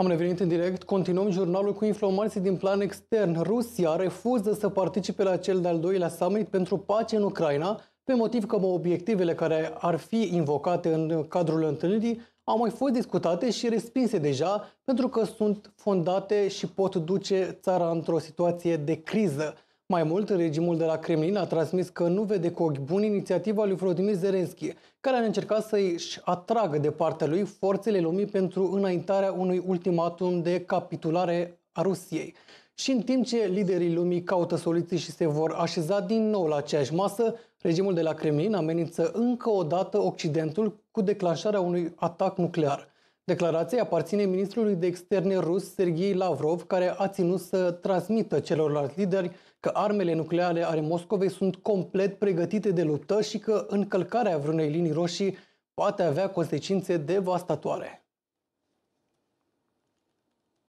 Am revenit în direct, continuăm jurnalul cu informații din plan extern. Rusia refuză să participe la cel de-al doilea summit pentru pace în Ucraina, pe motiv că obiectivele care ar fi invocate în cadrul întâlnirii au mai fost discutate și respinse deja pentru că sunt fondate și pot duce țara într-o situație de criză. Mai mult, regimul de la Kremlin a transmis că nu vede cu ochi buni inițiativa lui Vladimir Zelensky, care a încercat să-și atragă de partea lui forțele lumii pentru înaintarea unui ultimatum de capitulare a Rusiei. Și în timp ce liderii lumii caută soluții și se vor așeza din nou la aceeași masă, regimul de la Kremlin amenință încă o dată Occidentul cu declanșarea unui atac nuclear. Declarația aparține ministrului de externe rus Sergei Lavrov, care a ținut să transmită celorlalți lideri că armele nucleare ale Moscovei sunt complet pregătite de luptă și că încălcarea vreunei linii roșii poate avea consecințe devastatoare.